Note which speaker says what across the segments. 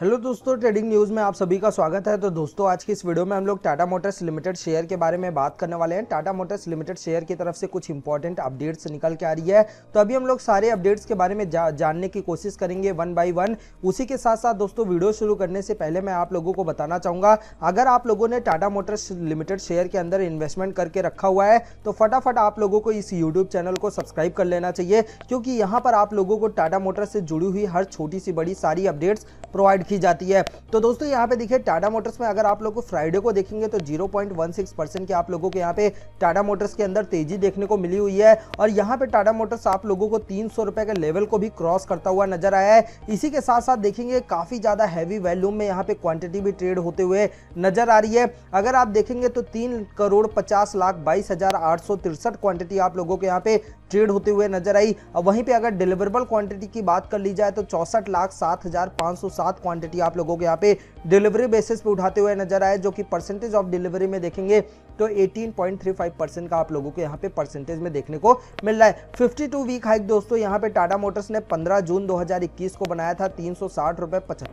Speaker 1: hello दोस्तों trading news में आप सभी का स्वागत है तो दोस्तों आज की इस वीडियो में हम लोग टाटा मोटर्स लिमिटेड शेयर के बारे में बात करने वाले हैं टाटा मोटर्स लिमिटेड शेयर की तरफ से कुछ इंपॉर्टेंट अपडेट्स निकल के आ रही है तो अभी हम लोग सारे अपडेट्स के बारे में जा, जानने की कोशिश करेंगे वन बाई वन उसी के साथ साथ दोस्तों वीडियो शुरू करने से पहले मैं आप लोगों को बताना चाहूँगा अगर आप लोगों ने टाटा मोटर्स लिमिटेड शेयर के अंदर इन्वेस्टमेंट करके रखा हुआ है तो फटाफट आप लोगों को इस यूट्यूब चैनल को सब्सक्राइब कर लेना चाहिए क्योंकि यहाँ पर आप लोगों को टाटा मोटर्स से जुड़ी हुई हर छोटी सी बड़ी सारी अपडेट्स प्रोवाइड रखी जाती है तो दोस्तों यहाँ पे देखिए टाटा मोटर्स में अगर आप लोग को फ्राइडे को देखेंगे तो जीरो परसेंट के आप लोगों को यहाँ पे टाटा मोटर्स के अंदर तेजी देखने को मिली हुई है और यहाँ पे टाटा मोटर्स आप लोगों को तीन रुपए के लेवल को भी क्रॉस करता हुआ नजर आया है इसी के साथ साथ देखेंगे काफी ज्यादा हैवी वैल्यूम में यहाँ पे क्वांटिटी भी ट्रेड होते हुए नजर आ रही है अगर आप देखेंगे तो तीन करोड़ पचास लाख बाईस हजार आठ सौ तिरसठ क्वांटिटी आप लोगों के यहाँ पे ट्रेड होते हुए नजर आई वहीं पे अगर डिलीवरेबल क्वांटिटी की बात कर ली जाए तो चौसठ लाख सात हजार पाँच सौ सात क्वांटिटी आप लोगों को यहाँ पे डिलीवरी बेसिस पे उठाते हुए नजर आए जो कि परसेंटेज ऑफ डिलीवरी में देखेंगे तो 18.35 परसेंट का आप लोगों को यहाँ पे परसेंटेज में देखने को मिल रहा है 52 वीक हाइक दोस्तों यहाँ पे टाटा मोटर्स ने 15 जून 2021 को बनाया था तीन सौ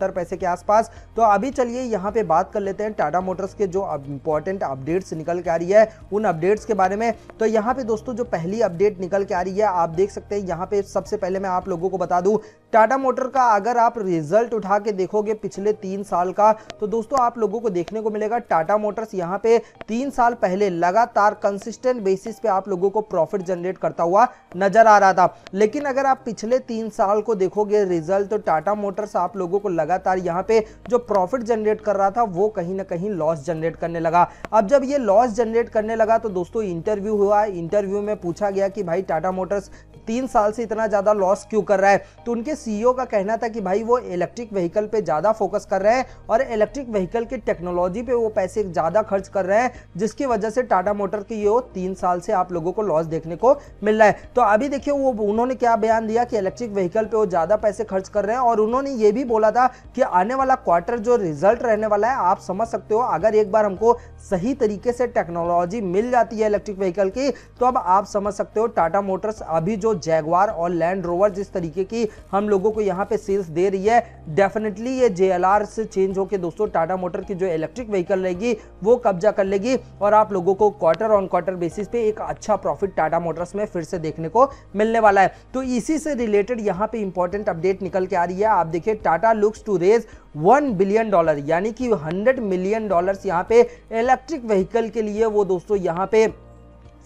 Speaker 1: पैसे के आसपास तो अभी चलिए यहाँ पे बात कर लेते हैं टाटा मोटर्स के जो इंपॉर्टेंट अपडेट्स निकल के आ रही है उन अपडेट्स के बारे में तो यहाँ पे दोस्तों जो पहली अपडेट निकल निकल के आ रही है आप देख सकते हैं यहाँ पे सबसे पहले मैं आप लोगों को बता दूँ टाटा मोटर का अगर आप रिजल्ट उठा के देखोगे पिछले तीन साल का तो दोस्तों आप लोगों को देखने को मिलेगा टाटा मोटर्स यहाँ पे तीन साल पहले लगातार कंसिस्टेंट बेसिस पे आप लोगों को प्रॉफिट जनरेट करता हुआ नजर आ रहा था लेकिन अगर आप पिछले तीन साल को देखोगे रिजल्ट तो टाटा मोटर्स आप लोगों को लगातार यहाँ पे जो प्रॉफिट जनरेट कर रहा था वो कहीं ना कहीं लॉस जनरेट करने लगा अब जब ये लॉस जनरेट करने लगा तो दोस्तों इंटरव्यू हुआ इंटरव्यू में पूछा गया कि भाई टाटा मोटर्स तीन साल से इतना ज़्यादा लॉस क्यों कर रहा है तो उनके सीईओ का कहना था कि भाई वो इलेक्ट्रिक व्हीकल पे ज़्यादा फोकस कर रहे हैं और इलेक्ट्रिक व्हीकल की टेक्नोलॉजी पे वो पैसे ज़्यादा खर्च कर रहे हैं जिसकी वजह से टाटा मोटर की ये तीन साल से आप लोगों को लॉस देखने को मिल रहा है तो अभी देखिए वो उन्होंने क्या बयान दिया कि इलेक्ट्रिक व्हीकल पर वो ज़्यादा पैसे खर्च कर रहे हैं और उन्होंने ये भी बोला था कि आने वाला क्वार्टर जो रिजल्ट रहने वाला है आप समझ सकते हो अगर एक बार हमको सही तरीके से टेक्नोलॉजी मिल जाती है इलेक्ट्रिक व्हीकल की तो अब आप समझ सकते हो टाटा मोटर्स अभी जो जो जैगवार और लैंड रोवर जिस तरीके की हम लोगों को यहाँ पे सेल्स दे रही है डेफिनेटली ये जे से चेंज होकर दोस्तों टाटा मोटर की जो इलेक्ट्रिक व्हीकल रहेगी वो कब्जा कर लेगी और आप लोगों को क्वार्टर ऑन क्वार्टर बेसिस पे एक अच्छा प्रॉफिट टाटा मोटर्स में फिर से देखने को मिलने वाला है तो इसी से रिलेटेड यहाँ पे इंपॉर्टेंट अपडेट निकल के आ रही है आप देखिए Tata looks to raise one billion dollar यानी कि हंड्रेड मिलियन डॉलर्स यहाँ पे इलेक्ट्रिक व्हीकल के लिए वो दोस्तों यहाँ पे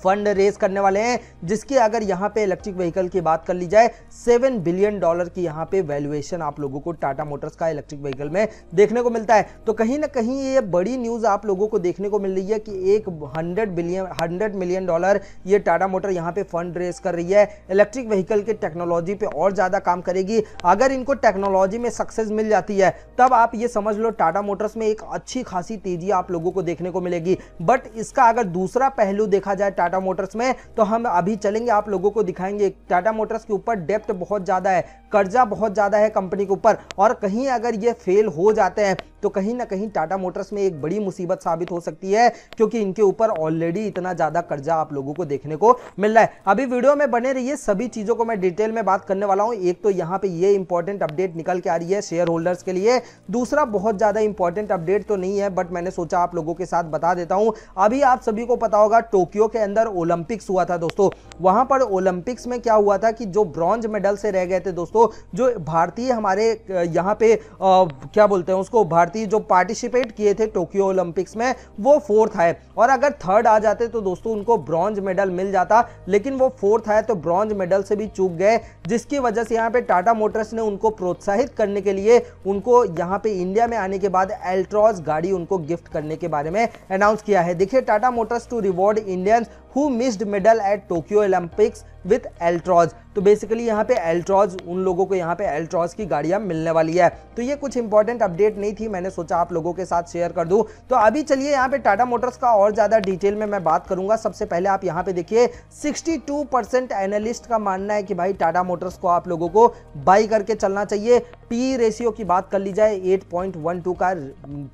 Speaker 1: फंड रेज करने वाले हैं जिसकी अगर यहाँ पे इलेक्ट्रिक व्हीकल की बात कर ली जाए सेवन बिलियन डॉलर की यहाँ पे वैल्यूएशन आप लोगों को टाटा मोटर्स का इलेक्ट्रिक व्हीकल में देखने को मिलता है तो कहीं ना कहीं ये बड़ी न्यूज़ आप लोगों को देखने को मिल रही है कि एक hundred billion hundred million dollar ये टाटा मोटर यहाँ पे फंड रेज कर रही है इलेक्ट्रिक व्हीकल के टेक्नोलॉजी पे और ज़्यादा काम करेगी अगर इनको टेक्नोलॉजी में सक्सेस मिल जाती है तब आप ये समझ लो टाटा मोटर्स में एक अच्छी खासी तेजी आप लोगों को देखने को मिलेगी बट इसका अगर दूसरा पहलू देखा जाए टाटा टाटा मोटर्स में तो हम अभी चलेंगे आप लोगों को दिखाएंगे टाटा मोटर्स के ऊपर डेप्थ बहुत ज़्यादा है कर्जा बहुत ज़्यादा है कंपनी के ऊपर और कहीं अगर ये फेल हो जाते हैं तो कहीं ना कहीं टाटा मोटर्स में एक बड़ी मुसीबत साबित हो सकती है क्योंकि इनके ऊपर ऑलरेडी इतना ज़्यादा कर्जा आप लोगों को देखने को मिल रहा है अभी वीडियो में बने रहिए सभी चीज़ों को मैं डिटेल में बात करने वाला हूँ एक तो यहां पे ये इंपॉर्टेंट अपडेट निकल के आ रही है शेयर होल्डर्स के लिए दूसरा बहुत ज़्यादा इंपॉर्टेंट अपडेट तो नहीं है बट मैंने सोचा आप लोगों के साथ बता देता हूं अभी आप सभी को पता होगा टोक्यो के अंदर ओलंपिक्स हुआ था दोस्तों वहां पर ओलंपिक्स में क्या हुआ था कि जो ब्रॉन्ज मेडल से रह गए थे दोस्तों जो भारतीय हमारे यहाँ पे आ, क्या बोलते हैं उसको भारतीय जो पार्टिसिपेट किए थे टोक्यो ओलंपिक्स में वो फोर्थ आए और अगर थर्ड आ जाते तो दोस्तों उनको ब्रॉन्ज मेडल मिल जाता लेकिन वो फोर्थ आए तो ब्रॉन्ज मेडल से भी चूक गए जिसकी वजह से यहाँ पे टाटा मोटर्स ने उनको प्रोत्साहित करने के लिए उनको यहाँ पे इंडिया में आने के बाद एल्ट्रॉज गाड़ी उनको गिफ्ट करने के बारे में अनाउंस किया है देखिए Tata Motors to reward Indians who missed medal at Tokyo Olympics with Altroz तो बेसिकली यहाँ पे एल्ट्रॉज उन लोगों को यहाँ पे एल्ट्रॉज की गाड़ियाँ मिलने वाली है तो ये कुछ इंपॉर्टेंट अपडेट नहीं थी मैंने सोचा आप लोगों के साथ शेयर कर दूँ तो अभी चलिए यहाँ पे टाटा मोटर्स का और ज़्यादा डिटेल में मैं बात करूंगा सबसे पहले आप यहाँ पे देखिए 62 परसेंट एनालिस्ट का मानना है कि भाई टाटा मोटर्स को आप लोगों को बाई करके चलना चाहिए पी रेशियो की बात कर ली जाए 8.12 का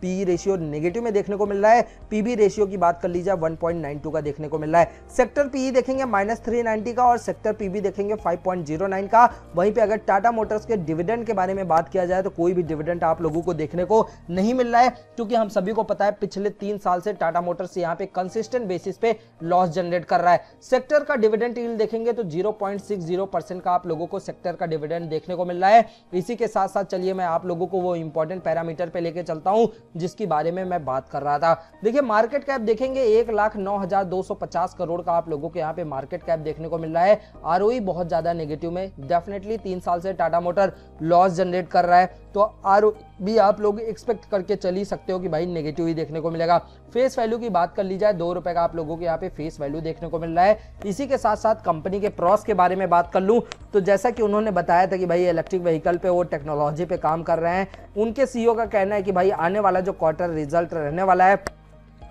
Speaker 1: पी रेशियो नेगेटिव में देखने को मिल रहा है पीबी रेशियो की बात कर ली जाए 1.92 का देखने को मिल रहा है सेक्टर पीई देखेंगे माइनस थ्री का और सेक्टर पीबी देखेंगे 5.09 का वहीं पे अगर टाटा मोटर्स के डिविडेंड के बारे में बात किया जाए तो कोई भी डिविडेंड आप लोगों को देखने को नहीं मिल रहा है क्योंकि हम सभी को पता है पिछले तीन साल से टाटा मोटर्स यहाँ पे कंसिस्टेंट बेसिस पे लॉस जनरेट कर रहा है सेक्टर का डिविडेंड देखेंगे तो जीरो का आप लोगों को सेक्टर का डिविडेंड देखने को मिल रहा है इसी के साथ साथ साथ चलिए मैं आप लोगों को वो इंपॉर्टेंट पैरामीटर पे लेके चलता हूँ जिसके बारे में मैं बात कर रहा था देखिए मार्केट कैप देखेंगे एक लाख नौ हजार दो सौ पचास करोड़ का आप लोगों को यहाँ पे मार्केट कैप देखने को मिल रहा है आर e बहुत ज्यादा नेगेटिव में डेफिनेटली तीन साल से टाटा मोटर लॉस जनरेट कर रहा है तो आर भी आप लोग एक्सपेक्ट करके चल ही सकते हो कि भाई नेगेटिव ही देखने को मिलेगा फेस वैल्यू की बात कर ली जाए दो रुपए का आप लोगों के यहाँ पे फेस वैल्यू देखने को मिल रहा है इसी के साथ साथ कंपनी के प्रॉस के बारे में बात कर लूँ तो जैसा कि उन्होंने बताया था कि भाई इलेक्ट्रिक व्हीकल पे वो टेक्नोलॉजी पे काम कर रहे हैं उनके सी का कहना है कि भाई आने वाला जो क्वार्टर रिजल्ट रहने वाला है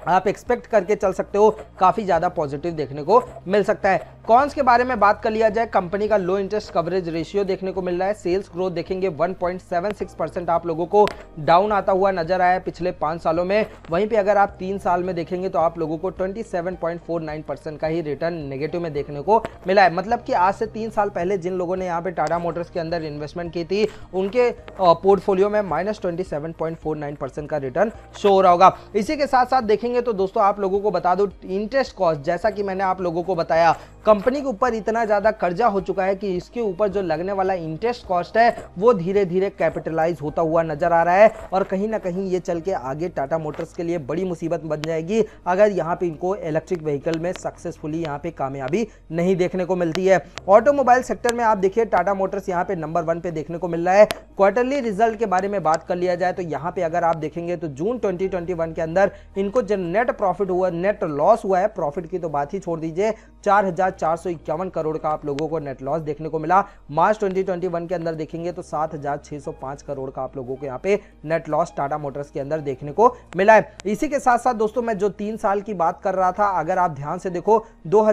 Speaker 1: आप एक्सपेक्ट करके चल सकते हो काफ़ी ज़्यादा पॉजिटिव देखने को मिल सकता है कॉन्स के बारे में बात कर लिया जाए कंपनी का लो इंटरेस्ट कवरेज रेशियो देखने को मिल रहा है सेल्स ग्रोथ देखेंगे 1.76 परसेंट आप लोगों को डाउन आता हुआ नजर आया पिछले पाँच सालों में वहीं पे अगर आप तीन साल में देखेंगे तो आप लोगों को 27.49 परसेंट का ही रिटर्न नेगेटिव में देखने को मिला है मतलब कि आज से तीन साल पहले जिन लोगों ने यहाँ पे टाटा मोटर्स के अंदर इन्वेस्टमेंट की थी उनके पोर्टफोलियो में माइनस का रिटर्न शो हो रहा होगा इसी के साथ साथ देखेंगे तो दोस्तों आप लोगों को बता दो इंटरेस्ट कॉस्ट जैसा कि मैंने आप लोगों को बताया कंपनी के ऊपर इतना ज़्यादा कर्जा हो चुका है कि इसके ऊपर जो लगने वाला इंटरेस्ट कॉस्ट है वो धीरे धीरे कैपिटलाइज होता हुआ नजर आ रहा है और कहीं ना कहीं ये चल के आगे टाटा मोटर्स के लिए बड़ी मुसीबत बन जाएगी अगर यहाँ पे इनको इलेक्ट्रिक व्हीकल में सक्सेसफुली यहाँ पे कामयाबी नहीं देखने को मिलती है ऑटोमोबाइल सेक्टर में आप देखिए टाटा मोटर्स यहाँ पे नंबर वन पे देखने को मिल रहा है क्वार्टरली रिजल्ट के बारे में बात कर लिया जाए तो यहाँ पे अगर आप देखेंगे तो जून ट्वेंटी के अंदर इनको जो नेट प्रॉफिट हुआ नेट लॉस हुआ है प्रॉफिट की तो बात ही छोड़ दीजिए चार हजार मिला चार करोड़ का आप लोगों को नेट लॉस देखने को मिला मार्च 2021 के अंदर देखेंगे तो 7,605 करोड़ का आप लोगों को यहाँ पे नेट लॉस टाटा मोटर्स के अंदर देखने को मिला है इसी के साथ साथ दोस्तों मैं जो तीन साल की बात कर रहा था अगर आप ध्यान से देखो दो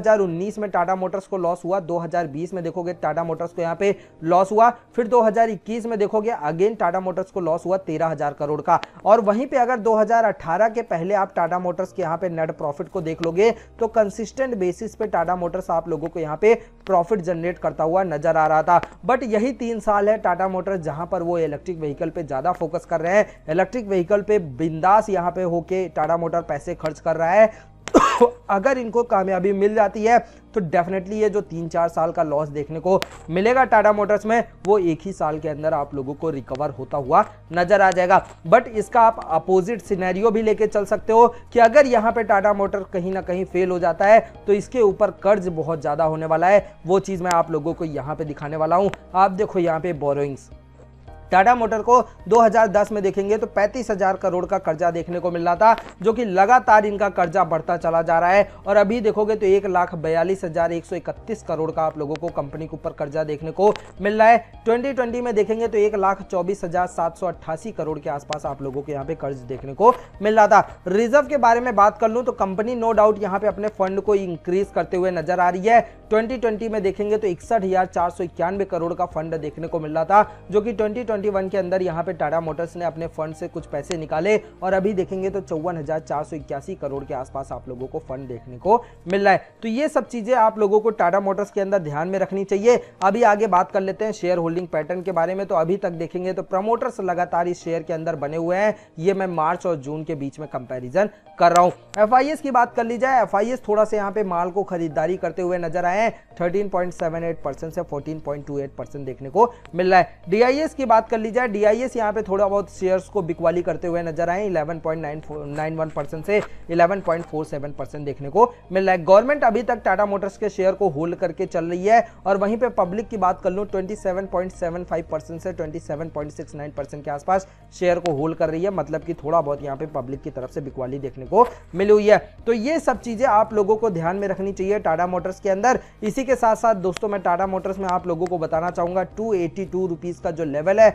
Speaker 1: में टाटा मोटर्स को लॉस हुआ दो में देखोगे टाटा मोटर्स को यहाँ पे लॉस हुआ फिर दो में देखोगे अगेन टाटा मोटर्स को लॉस हुआ तेरह करोड़ का और वहीं पर अगर दो के पहले आप टाटा मोटर्स के यहाँ पे नेट प्रॉफिट को देख लोगे तो कंसिस्टेंट बेसिस पे टाटा मोटर्स बिजनेस आप लोगों को यहाँ पे प्रॉफिट जनरेट करता हुआ नजर आ रहा था बट यही तीन साल है टाटा मोटर जहाँ पर वो इलेक्ट्रिक व्हीकल पे ज़्यादा फोकस कर रहे हैं इलेक्ट्रिक व्हीकल पे बिंदास यहाँ पे होके टाटा मोटर पैसे खर्च कर रहा है अगर इनको कामयाबी मिल जाती है तो डेफिनेटली ये जो तीन चार साल का लॉस देखने को मिलेगा टाटा मोटर्स में वो एक ही साल के अंदर आप लोगों को रिकवर होता हुआ नजर आ जाएगा बट इसका आप अपोजिट सिनेरियो भी लेके चल सकते हो कि अगर यहाँ पे टाटा मोटर कहीं ना कहीं फेल हो जाता है तो इसके ऊपर कर्ज बहुत ज़्यादा होने वाला है वो चीज़ मैं आप लोगों को यहाँ पे दिखाने वाला हूँ आप देखो यहाँ पे बोरोइंग्स टाटा मोटर को 2010 में देखेंगे तो 35,000 करोड़ का कर्जा देखने को मिल रहा था जो कि लगातार इनका कर्जा बढ़ता चला जा रहा है और अभी देखोगे तो एक लाख बयालीस हजार एक सौ इकतीस करोड़ का आप लोगों को कंपनी के ऊपर कर्जा देखने को मिल रहा है 2020 में देखेंगे तो एक लाख चौबीस हजार सात सौ अट्ठासी करोड़ के आसपास आप लोगों को यहाँ पे कर्ज देखने को मिल रहा था रिजर्व के बारे में बात कर लू तो कंपनी नो डाउट यहाँ पे अपने फंड को इंक्रीज करते हुए नजर आ रही है 2020 में देखेंगे तो इकसठ करोड़ का फंड देखने को मिल रहा था जो कि ट्वेंटी 2021 के अंदर यहाँ पे टाटा मोटर्स ने अपने फंड से कुछ पैसे निकाले और अभी देखेंगे तो चौवन करोड़ के आसपास आप लोगों को फंड देखने को मिल रहा है तो ये सब चीज़ें आप लोगों को टाटा मोटर्स के अंदर ध्यान में रखनी चाहिए अभी आगे बात कर लेते हैं शेयर होल्डिंग पैटर्न के बारे में तो अभी तक देखेंगे तो प्रमोटर्स लगातार इस शेयर के अंदर बने हुए हैं ये मैं मार्च और जून के बीच में कंपेरिजन कर रहा हूँ एफ की बात कर ली जाए एफ थोड़ा सा यहाँ पे माल को खरीदारी करते हुए नजर आए हैं थर्टीन से 14.28 परसेंट देखने को मिल रहा है डी की बात बात कर ली जाए डी आई एस यहाँ पे थोड़ा बहुत शेयर्स को बिकवाली करते हुए नजर आए 11.91 परसेंट से 11.47 परसेंट देखने को मिल रहा है गवर्नमेंट अभी तक टाटा मोटर्स के शेयर को होल्ड करके चल रही है और वहीं पे पब्लिक की बात कर लूँ 27.75 परसेंट से 27.69 परसेंट के आसपास शेयर को होल्ड कर रही है मतलब कि थोड़ा बहुत यहाँ पे पब्लिक की तरफ से बिकवाली देखने को मिली हुई है तो ये सब चीज़ें आप लोगों को ध्यान में रखनी चाहिए टाटा मोटर्स के अंदर इसी के साथ साथ दोस्तों मैं टाटा मोटर्स में आप लोगों को बताना चाहूँगा टू एटी का जो लेवल है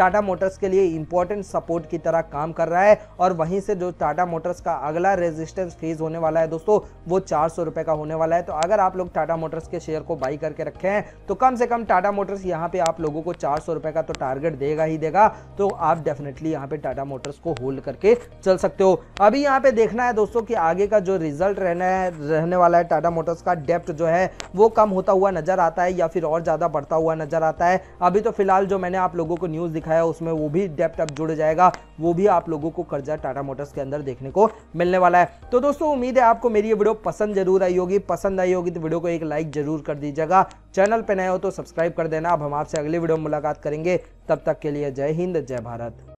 Speaker 1: टाटा मोटर्स के लिए इंपॉर्टेंट सपोर्ट की तरह काम कर रहा है और वहीं से जो टाटा मोटर्स का अगला रेजिस्टेंस फेज होने वाला है दोस्तों वो चार सौ रुपए का होने वाला है तो अगर आप लोग टाटा मोटर्स के शेयर को बाई करके रखे हैं तो कम से कम टाटा मोटर्स यहाँ पे आप लोगों को चार सौ रुपए का तो टारगेट देगा ही देगा तो आप डेफिनेटली यहाँ पे टाटा मोटर्स को होल्ड करके चल सकते हो अभी यहाँ पे देखना है दोस्तों की आगे का जो रिजल्ट रहना है रहने वाला है टाटा मोटर्स का डेप्ट जो है वो कम होता हुआ नजर आता है या फिर और ज़्यादा बढ़ता हुआ नजर आता है अभी तो फिलहाल जो मैंने आप लोगों को न्यूज़ उठाया उसमें वो भी डेप्ट अब जुड़ जाएगा वो भी आप लोगों को कर्जा टाटा मोटर्स के अंदर देखने को मिलने वाला है तो दोस्तों उम्मीद है आपको मेरी ये वीडियो पसंद जरूर आई होगी पसंद आई होगी तो वीडियो को एक लाइक जरूर कर दीजिएगा चैनल पर नए हो तो सब्सक्राइब कर देना अब हम आपसे अगले वीडियो में मुलाकात करेंगे तब तक के लिए जय हिंद जय भारत